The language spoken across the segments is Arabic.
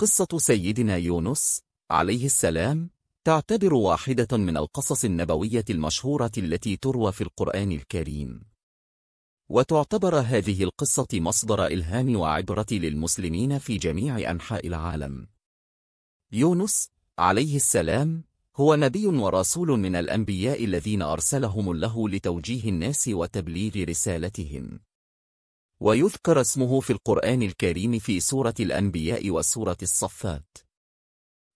قصة سيدنا يونس عليه السلام تعتبر واحدة من القصص النبوية المشهورة التي تروى في القرآن الكريم وتعتبر هذه القصة مصدر إلهام وعبرة للمسلمين في جميع أنحاء العالم يونس عليه السلام هو نبي ورسول من الأنبياء الذين أرسلهم الله لتوجيه الناس وتبليغ رسالتهم ويذكر اسمه في القرآن الكريم في سورة الأنبياء وسورة الصفات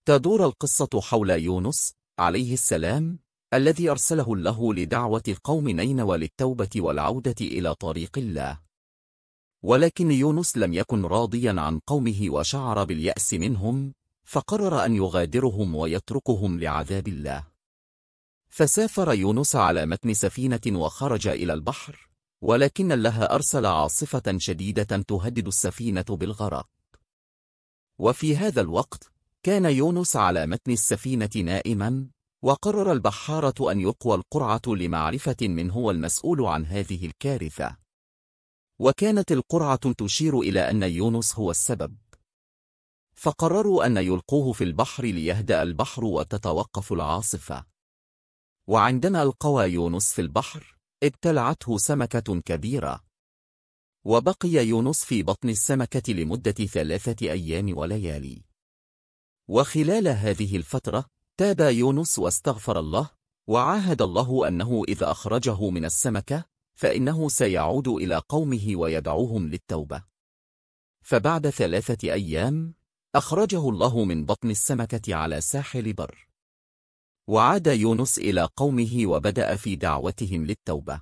تدور القصة حول يونس عليه السلام الذي أرسله الله لدعوة القوم نينوى للتوبة والعودة إلى طريق الله ولكن يونس لم يكن راضيا عن قومه وشعر باليأس منهم فقرر أن يغادرهم ويتركهم لعذاب الله فسافر يونس على متن سفينة وخرج إلى البحر ولكن الله أرسل عاصفة شديدة تهدد السفينة بالغرق. وفي هذا الوقت، كان يونس على متن السفينة نائما، وقرر البحارة أن يقوى القرعة لمعرفة من هو المسؤول عن هذه الكارثة. وكانت القرعة تشير إلى أن يونس هو السبب. فقرروا أن يلقوه في البحر ليهدأ البحر وتتوقف العاصفة. وعندما القوى يونس في البحر، ابتلعته سمكة كبيرة وبقي يونس في بطن السمكة لمدة ثلاثة أيام وليالي وخلال هذه الفترة تاب يونس واستغفر الله وعاهد الله أنه إذا أخرجه من السمكة فإنه سيعود إلى قومه ويدعوهم للتوبة فبعد ثلاثة أيام أخرجه الله من بطن السمكة على ساحل بر وعاد يونس إلى قومه وبدأ في دعوتهم للتوبة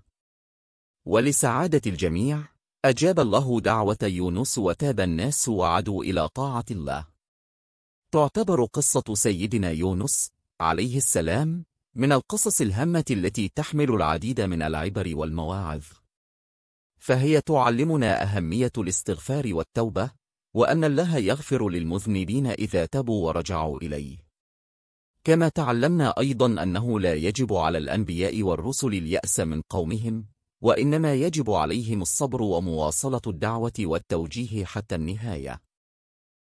ولسعادة الجميع أجاب الله دعوة يونس وتاب الناس وعدوا إلى طاعة الله تعتبر قصة سيدنا يونس عليه السلام من القصص الهامة التي تحمل العديد من العبر والمواعظ فهي تعلمنا أهمية الاستغفار والتوبة وأن الله يغفر للمذنبين إذا تبوا ورجعوا إليه كما تعلمنا أيضا أنه لا يجب على الأنبياء والرسل اليأس من قومهم وإنما يجب عليهم الصبر ومواصلة الدعوة والتوجيه حتى النهاية